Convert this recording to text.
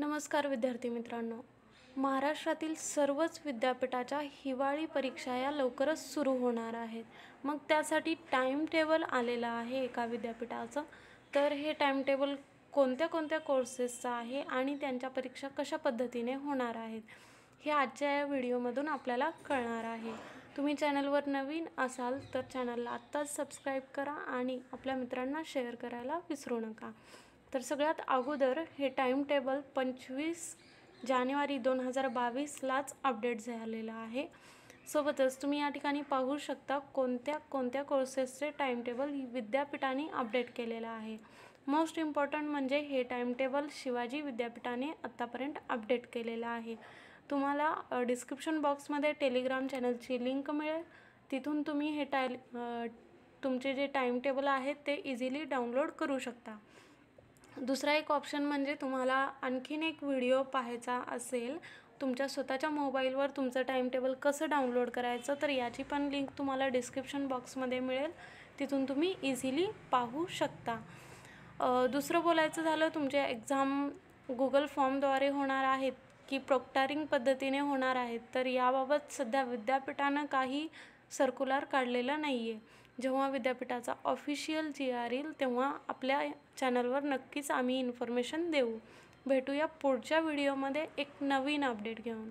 नमस्कार विद्यार्थी मित्रांनो महाराष्ट्रातील सर्वच विद्यापीठाच्या हिवाळी परीक्षा या लवकरच सुरू होणार आहेत मग त्यासाठी टाईम टेबल आलेलं आहे एका विद्यापीठाचं तर हे टाईम टेबल कोणत्या कोणत्या कोर्सेसचं आहे आणि त्यांच्या परीक्षा कशा पद्धतीने होणार आहेत हे आजच्या या व्हिडिओमधून आपल्याला कळणार आहे तुम्ही चॅनलवर नवीन असाल तर चॅनलला आत्ताच सबस्क्राईब करा आणि आपल्या मित्रांना शेअर करायला विसरू नका तर सगळ्यात अगोदर हे टाईम टेबल पंचवीस जानेवारी दोन हजार बावीसलाच अपडेट झालेलं आहे सोबतच तुम्ही या ठिकाणी पाहू शकता कोणत्या कोणत्या कोर्सेसचे टाईमटेबल टेबल विद्यापीठाने अपडेट केलेलं आहे मोस्ट इम्पॉर्टंट म्हणजे हे टाईमटेबल टेबल शिवाजी विद्यापीठाने आत्तापर्यंत अपडेट केलेलं आहे तुम्हाला डिस्क्रिप्शन बॉक्समध्ये टेलिग्राम चॅनलची लिंक मिळेल तिथून तुम्ही हे टाय तुमचे जे टाईम टेबल आहे ते इझिली डाउनलोड करू शकता दुसरा एक ऑप्शन म्हणजे तुम्हाला आणखीन एक व्हिडिओ पाहायचा असेल तुमच्या स्वतःच्या मोबाईलवर तुमचं टेबल कसं डाउनलोड करायचं तर याची पण लिंक तुम्हाला डिस्क्रिप्शन बॉक्समध्ये मिळेल तिथून तुम्ही इझिली पाहू शकता दुसरं बोलायचं झालं तुमच्या एक्झाम गुगल फॉर्मद्वारे होणार आहेत की प्रोक्टारिंग पद्धतीने होणार आहेत तर याबाबत सध्या विद्यापीठानं काही सर्क्युलर काढलेला नाही आहे जेव्हा विद्यापीठाचा ऑफिशियल जी आर येईल तेव्हा आपल्या चॅनलवर नक्कीच आम्ही इन्फॉर्मेशन देऊ भेटूया पुढच्या व्हिडिओमध्ये एक नवीन अपडेट घेऊन